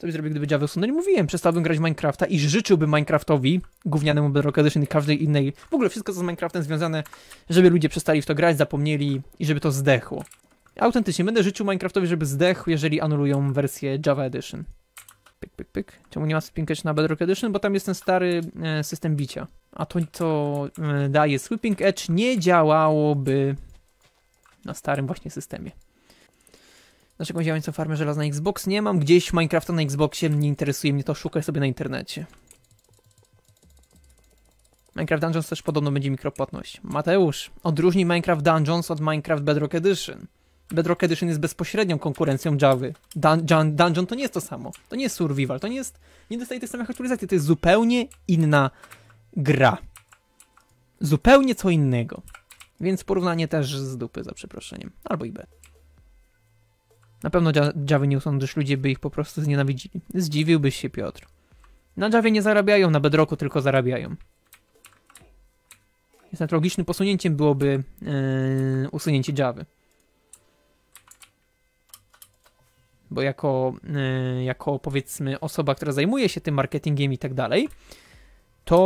Co by zrobił, gdyby Java no nie Mówiłem, przestałbym grać Minecrafta i życzyłbym Minecraftowi, gównianemu Bedrock Edition i każdej innej, w ogóle wszystko co z Minecraftem związane, żeby ludzie przestali w to grać, zapomnieli i żeby to zdechło. Autentycznie, będę życzył Minecraftowi, żeby zdechł, jeżeli anulują wersję Java Edition. Pyk, pyk, pyk. Czemu nie ma spinkać na Bedrock Edition? Bo tam jest ten stary e, system bicia. A to, co e, daje Sweeping Edge, nie działałoby na starym właśnie systemie. Dlaczego znaczy, działań są farmy żelazna Xbox? Nie mam gdzieś Minecrafta na Xboxie, nie interesuje mnie to, szukaj sobie na internecie. Minecraft Dungeons też podobno będzie mikropłatność. Mateusz, odróżnij Minecraft Dungeons od Minecraft Bedrock Edition. Bedrock Edition jest bezpośrednią konkurencją Java. Dun dun dungeon to nie jest to samo. To nie jest survival, to nie jest... Nie dostaje tych samych aktualizacji, to jest zupełnie inna gra. Zupełnie co innego. Więc porównanie też z dupy, za przeproszeniem. Albo i B. Na pewno dziawy nie usądzisz, gdyż ludzie by ich po prostu znienawidzili. Zdziwiłbyś się, Piotr. Na dziawie nie zarabiają, na Bedroku tylko zarabiają. Więc nad logicznym posunięciem byłoby yy, usunięcie dziawy. Bo jako, yy, jako powiedzmy osoba, która zajmuje się tym marketingiem i tak dalej, to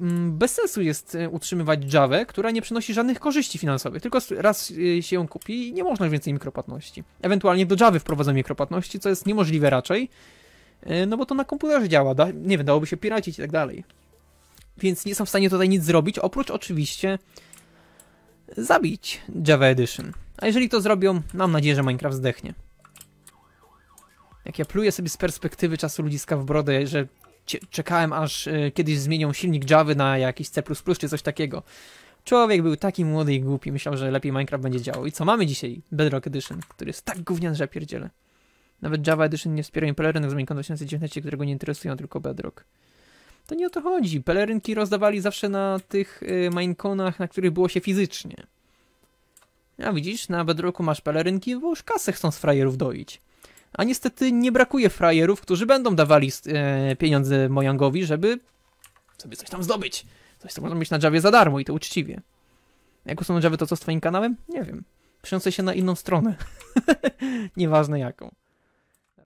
Mm, bez sensu jest y, utrzymywać Java, która nie przynosi żadnych korzyści finansowych, tylko raz y, się ją kupi i nie można już więcej mikropłatności. Ewentualnie do Java wprowadzą mikropłatności, co jest niemożliwe raczej, y, no bo to na komputerze działa, da, nie wiem, dałoby się piracić i tak dalej. Więc nie są w stanie tutaj nic zrobić, oprócz oczywiście zabić Java Edition. A jeżeli to zrobią, mam nadzieję, że Minecraft zdechnie. Jak ja pluję sobie z perspektywy czasu ludziska w brodę, że czekałem aż e, kiedyś zmienią silnik Java na jakiś C++ czy coś takiego. Człowiek był taki młody i głupi, myślał, że lepiej Minecraft będzie działał. I co mamy dzisiaj? Bedrock Edition, który jest tak gówniany, że ja pierdzielę. Nawet Java Edition nie wspiera pelerynek z Minecraft 2019, którego nie interesują, tylko Bedrock. To nie o to chodzi. Pelerynki rozdawali zawsze na tych y, na których było się fizycznie. A widzisz, na Bedrocku masz pelerynki, bo już kasę chcą z frajerów doić a niestety nie brakuje frajerów, którzy będą dawali e, pieniądze Mojangowi, żeby sobie coś tam zdobyć. Coś, tam można mieć na Javie za darmo i to uczciwie. Jak na Javę, to co z twoim kanałem? Nie wiem. Przyniosę się na inną stronę. Nieważne jaką.